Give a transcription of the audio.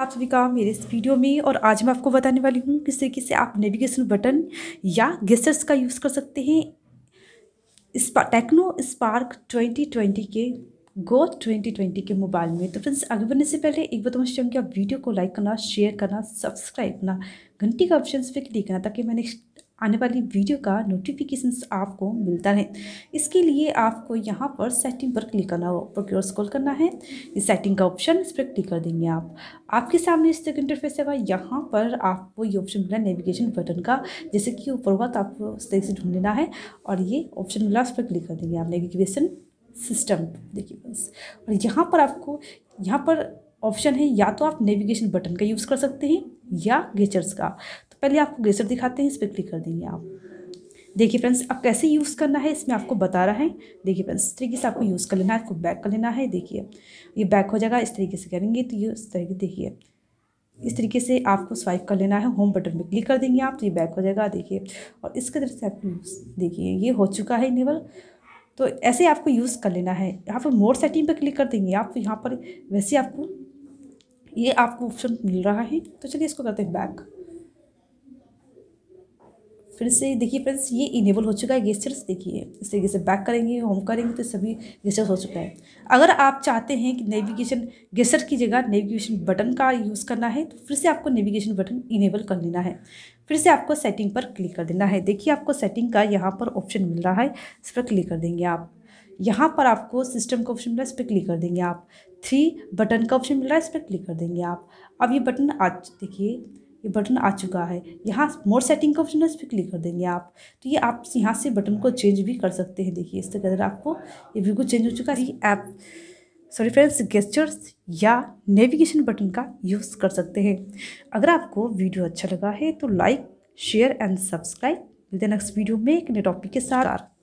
आप सभी का मेरे इस वीडियो में और आज मैं आपको बताने वाली हूँ किस तरीके से आप नेविगेशन बटन या गेस्टर्स का यूज़ कर सकते हैं स्पा टेक्नो स्पार्क 2020 के गो 2020 के मोबाइल में तो फ्रेंड्स आगे बढ़ने से पहले एक बार तुम्हें चाहूँगी आप वीडियो को लाइक करना शेयर करना सब्सक्राइब करना घंटी का ऑप्शन पर क्लिक करना ताकि मैं नेक्स्ट आने वाली वीडियो का नोटिफिकेशन आपको मिलता रहे इसके लिए आपको यहाँ पर सेटिंग पर क्लिक करना हो पर क्योर स्कॉल करना है इस सेटिंग का ऑप्शन इस पर क्लिक कर देंगे आप आपके सामने इस तक इंटरफेस होगा यहाँ पर आपको ये ऑप्शन मिला नेविगेशन बटन का जैसे कि ऊपर हुआ तो आपको उस तरीके से ढूंढ लेना है और ये ऑप्शन मिला उस पर क्लिक कर देंगे आप नेविगेशन सिस्टम देखिए बस और यहाँ पर आपको यहाँ पर ऑप्शन है या तो आप नेविगेशन बटन का यूज़ कर सकते हैं या गेचर्स का तो पहले आपको गेचर दिखाते हैं इस पर क्लिक कर देंगे आप देखिए फ्रेंड्स अब कैसे यूज़ करना है इसमें आपको बता रहा है देखिए फ्रेंड्स इस तरीके से आपको यूज़ कर लेना है आपको बैक कर लेना है देखिए ये बैक हो जाएगा इस तरीके से करेंगे तो ये इस तरीके देखिए इस तरीके से आपको स्वाइप कर लेना है होम बटन पर क्लिक कर देंगे आप तो ये बैक हो जाएगा देखिए और इसके तरह से आपको देखिए ये हो चुका है इनेबल तो ऐसे आपको यूज़ कर लेना है यहाँ पर मोर सेटिंग पर क्लिक कर देंगे आप तो यहाँ पर वैसे आपको ये आपको ऑप्शन मिल रहा है तो चलिए इसको करते हैं बैक फिर से देखिए फ्रेंड्स ये इनेबल हो चुका है गेस्टर्स देखिए इस तरीके से बैक करेंगे होम करेंगे तो सभी गेस्टर्स हो चुका है अगर आप चाहते हैं कि नेविगेशन गेस्टर की जगह नेविगेशन बटन का यूज़ करना है तो फिर से आपको नेविगेशन बटन इनेबल कर लेना है फिर से आपको सेटिंग पर क्लिक कर देना है देखिए आपको सेटिंग का यहाँ पर ऑप्शन मिल रहा है इस पर क्लिक कर देंगे आप यहाँ पर आपको सिस्टम का ऑप्शन मिल रहा है इस पर क्लिक कर देंगे आप थ्री बटन का ऑप्शन मिल रहा है इस पर क्लिक कर देंगे आप अब ये बटन आ देखिए ये बटन आ चुका है यहाँ मोर सेटिंग का ऑप्शन है इस पर क्लिक कर देंगे आप तो ये आप यहाँ से बटन को चेंज भी कर सकते हैं देखिए इस तरह आपको ये बिल्कुल चेंज हो चुका है ऐप सॉरी फ्रेंड्स गेस्टर्स या नेविगेशन बटन का यूज़ कर सकते हैं अगर आपको वीडियो अच्छा लगा है तो लाइक शेयर एंड सब्सक्राइब मिलते नेक्स्ट वीडियो में एक नए टॉपिक के साथ